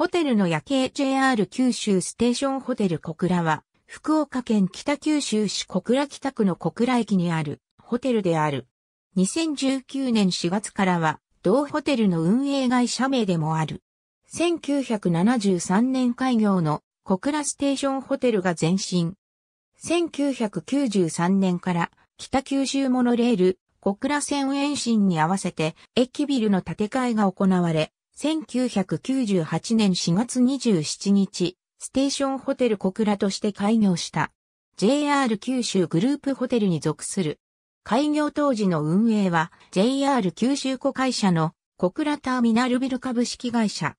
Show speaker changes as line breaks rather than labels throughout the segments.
ホテルの夜景 JR 九州ステーションホテル小倉は、福岡県北九州市小倉北区の小倉駅にあるホテルである。2019年4月からは、同ホテルの運営会社名でもある。1973年開業の小倉ステーションホテルが前身。1993年から北九州モノレール小倉線延伸に合わせて駅ビルの建て替えが行われ、1998年4月27日、ステーションホテル小倉として開業した。JR 九州グループホテルに属する。開業当時の運営は JR 九州子会社の小倉ターミナルビル株式会社。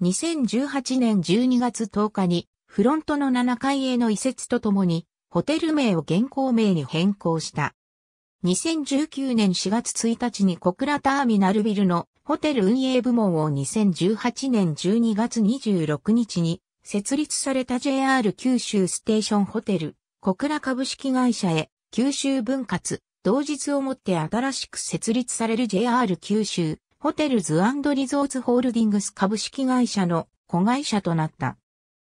2018年12月10日にフロントの7階への移設とともにホテル名を現行名に変更した。2019年4月1日に小倉ターミナルビルのホテル運営部門を2018年12月26日に設立された JR 九州ステーションホテル、小倉株式会社へ九州分割、同日をもって新しく設立される JR 九州ホテルズリゾーツホールディングス株式会社の子会社となった。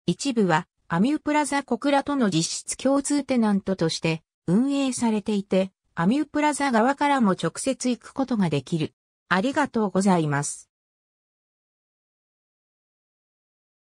一部はアミュープラザ小倉との実質共通テナントとして運営されていて、アミュープラザ側からも直接行くことができる。ありがとうございます。